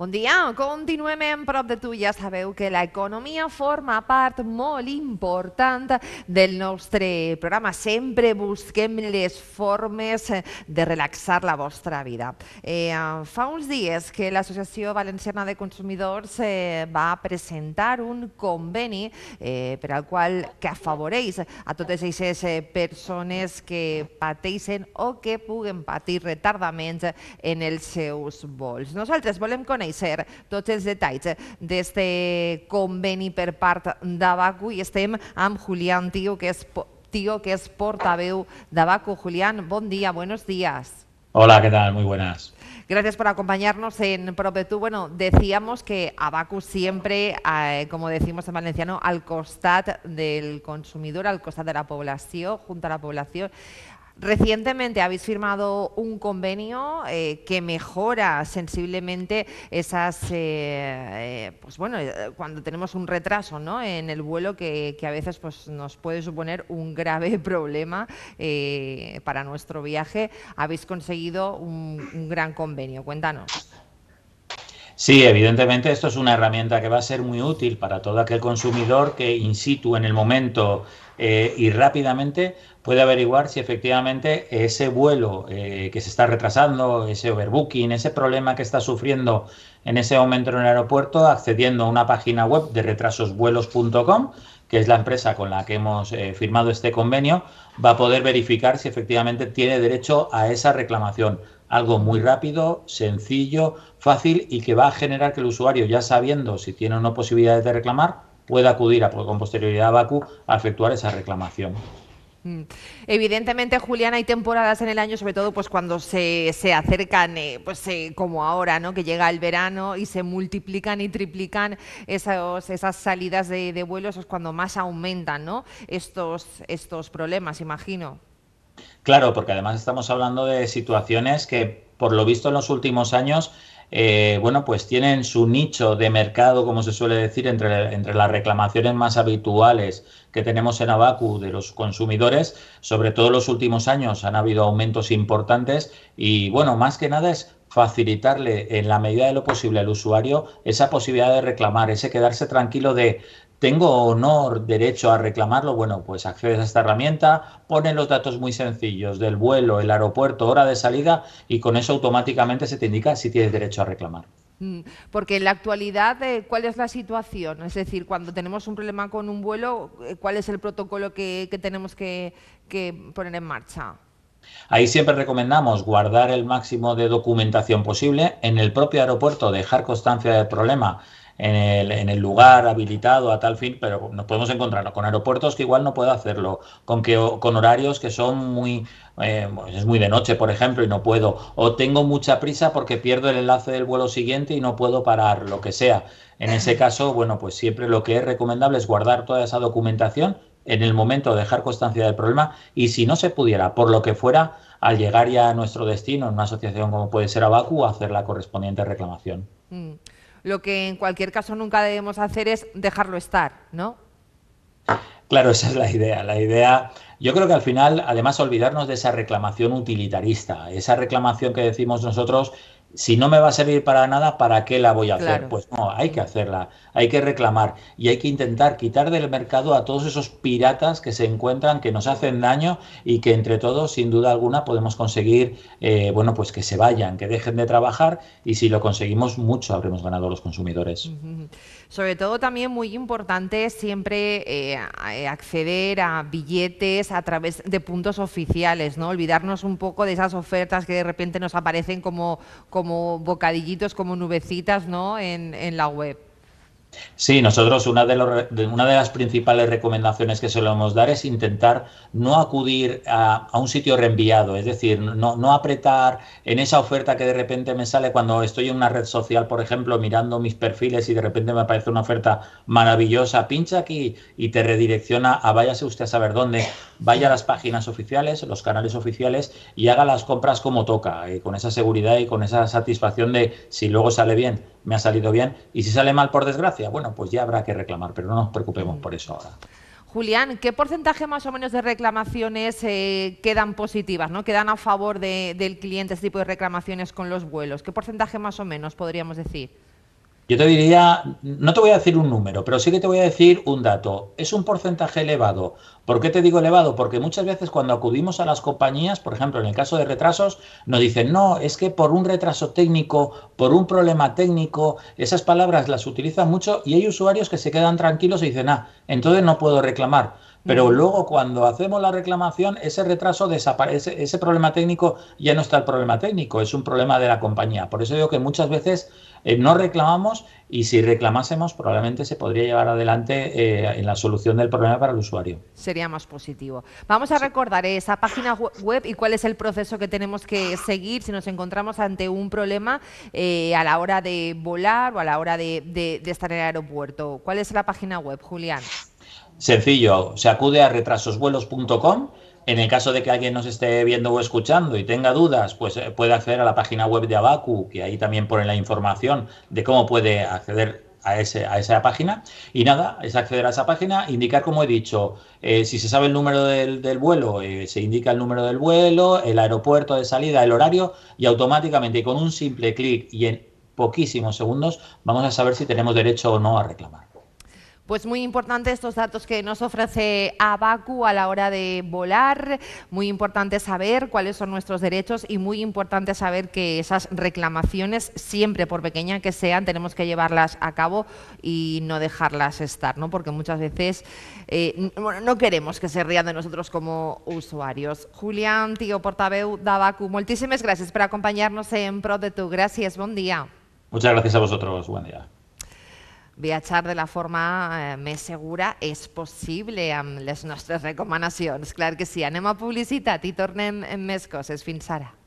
Bon dia, continuem en eh, prop de tu. Ja sabeu que l'economia forma part molt important del nostre programa. Sempre busquem les formes eh, de relaxar la vostra vida. Eh, fa uns dies que l'Associació Valenciana de Consumidors eh, va presentar un conveni eh, per al qual que afavoreix a totes aquestes eh, persones que pateixen o que puguen patir retardaments en els seus vols. Nosaltres volem conèixer ser tots els detalls este conveni per part Davaku y estem am Julián que és Tío, que es portaveu de Abacu. Julián, buen día, buenos días. Hola, ¿qué tal? Muy buenas. Gracias por acompañarnos en Propetú. Bueno, decíamos que Abacu siempre, eh, como decimos en valenciano, al costat del consumidor, al costat de la población, junto a la población. Recientemente habéis firmado un convenio eh, que mejora sensiblemente esas, eh, eh, pues bueno, cuando tenemos un retraso ¿no? en el vuelo que, a veces pues, nos puede suponer un grave problema para nuestro viaje. Habéis conseguido un gran convenio. Cuéntanos. Sí, evidentemente esto es una herramienta que va a ser muy útil para todo aquel consumidor que in situ en el momento eh, y rápidamente puede averiguar si efectivamente ese vuelo eh, que se está retrasando, ese overbooking, ese problema que está sufriendo en ese momento en el aeropuerto, accediendo a una página web de retrasosvuelos.com, que es la empresa con la que hemos eh, firmado este convenio, va a poder verificar si efectivamente tiene derecho a esa reclamación algo muy rápido, sencillo, fácil y que va a generar que el usuario, ya sabiendo si tiene o no posibilidades de reclamar, pueda acudir a, con posterioridad a Baku a efectuar esa reclamación. Mm. Evidentemente, Julián, hay temporadas en el año, sobre todo pues cuando se, acercan, eh, pues eh, como ahora, ¿no? Que llega el verano y se multiplican y triplican esas salidas de, de vuelos, es cuando más aumentan, ¿no? Estos, estos problemas, imagino. Claro, porque además estamos hablando de situaciones que, por lo visto en los últimos años, eh, bueno, pues tienen su nicho de mercado, como se suele decir, entre, entre las reclamaciones más habituales que tenemos en Abacu de los consumidores. Sobre todo en los últimos años han habido aumentos importantes y, bueno, más que nada es facilitarle en la medida de lo posible al usuario esa posibilidad de reclamar, ese quedarse tranquilo de, ¿Tengo honor derecho a reclamarlo? Bueno, pues accedes a esta herramienta, pones los datos muy sencillos del vuelo, el aeropuerto, hora de salida y con eso automáticamente se te indica si tienes derecho a reclamar. Mm, porque en la actualidad, eh, ¿cuál es la situación? Es decir, cuando tenemos un problema con un vuelo, eh, ¿cuál es el protocolo que, tenemos que, que poner en marcha? Ahí siempre recomendamos guardar el máximo de documentación posible, en el propio aeropuerto dejar constancia del problema en el, lugar habilitado a tal fin, pero nos podemos encontrar con aeropuertos que igual no puedo hacerlo, con, que, con horarios que son muy eh, pues es muy de noche, por ejemplo, y no puedo, o tengo mucha prisa porque pierdo el enlace del vuelo siguiente y no puedo parar, lo que sea. En ese caso, bueno, pues siempre lo que es recomendable es guardar toda esa documentación en el momento, dejar constancia del problema y si no se pudiera, por lo que fuera, al llegar ya a nuestro destino, en una asociación como puede ser Abacu, hacer la correspondiente reclamación. Mm lo que en cualquier caso nunca debemos hacer es dejarlo estar, ¿no? Claro, esa es la idea. La idea, yo creo que al final, además, olvidarnos de esa reclamación utilitarista, esa reclamación que decimos nosotros si no me va a servir para nada, ¿para qué la voy a hacer? Pues no, hay que hacerla, hay que reclamar y hay que intentar quitar del mercado a todos esos piratas que se encuentran, que nos hacen daño y que entre todos, sin duda alguna, podemos conseguir, eh, bueno, pues que se vayan, que dejen de trabajar y si lo conseguimos mucho habremos ganado los consumidores. Sobre todo también muy importante siempre eh, acceder a billetes a través de puntos oficiales, ¿no? Olvidarnos un poco de esas ofertas que de repente nos aparecen como como bocadillitos, como nubecitas, ¿no? En, en la web. Sí, nosotros una de, una de, las principales recomendaciones que solemos dar es intentar no acudir a, un sitio reenviado, es decir, no, apretar en esa oferta que de repente me sale cuando estoy en una red social, por ejemplo, mirando mis perfiles y de repente me aparece una oferta maravillosa, pincha aquí y te redirecciona a váyase usted a saber dónde, vaya a las páginas oficiales, los canales oficiales y haga las compras como toca, eh, con esa seguridad y con esa satisfacción de si luego sale bien, me ha salido bien y si sale mal, por desgracia, bueno, pues ya habrá que reclamar, pero no nos preocupemos mm. por eso ahora. Julián, ¿qué porcentaje más o menos de reclamaciones eh, quedan positivas, ¿no? quedan a favor del cliente este tipo de reclamaciones con los vuelos? ¿Qué porcentaje más o menos podríamos decir? Yo te diría, no te voy a decir un número, pero sí que te voy a decir un dato. Es un porcentaje elevado. ¿Por qué te digo elevado? Porque muchas veces cuando acudimos a las compañías, por ejemplo, en el caso de retrasos, nos dicen, no, es que por un retraso técnico, por un problema técnico, esas palabras las utilizan mucho y hay usuarios que se quedan tranquilos y dicen, ah, entonces no puedo reclamar. Pero luego cuando hacemos la reclamación, ese retraso desaparece, ese problema técnico ya no está el problema técnico, es un problema de la compañía. Por eso digo que muchas veces eh, no reclamamos y si reclamásemos probablemente se podría llevar adelante eh, en la solución del problema para el usuario. Sería más positivo. Vamos a recordar esa página web y cuál es el proceso que tenemos que seguir si nos encontramos ante un problema eh, a la hora de volar o a la hora de, de estar en el aeropuerto. ¿Cuál es la página web, Julián? Sencillo, se acude a retrasosvuelos.com. En el caso de que alguien nos esté viendo o escuchando y tenga dudas, pues eh, puede acceder a la página web de Abacu, que ahí también pone la información de cómo puede acceder a, ese, a, esa página. Y nada, es acceder a esa página, indicar, como he dicho, eh, si se sabe el número del, vuelo, eh, se indica el número del vuelo, el aeropuerto de salida, el horario, y automáticamente con un simple clic y en poquísimos segundos vamos a saber si tenemos derecho o no a reclamar. Pues muy importante estos datos que nos ofrece Abacu a la hora de volar, muy importante saber cuáles son nuestros derechos y muy importante saber que esas reclamaciones, siempre por pequeña que sean, tenemos que llevarlas a cabo y no dejarlas estar, ¿no? porque muchas veces eh, no queremos que se rían de nosotros como usuarios. Julián, tío portaveu de Abacu, muchísimas gracias por acompañarnos en Pro de Tu. Gracias, buen día. Muchas gracias a vosotros, buen día. viatjar de la forma eh, més segura és possible amb les nostres recomanacions. Clar que sí, anem a publicitat i tornem amb més coses. Fins ara.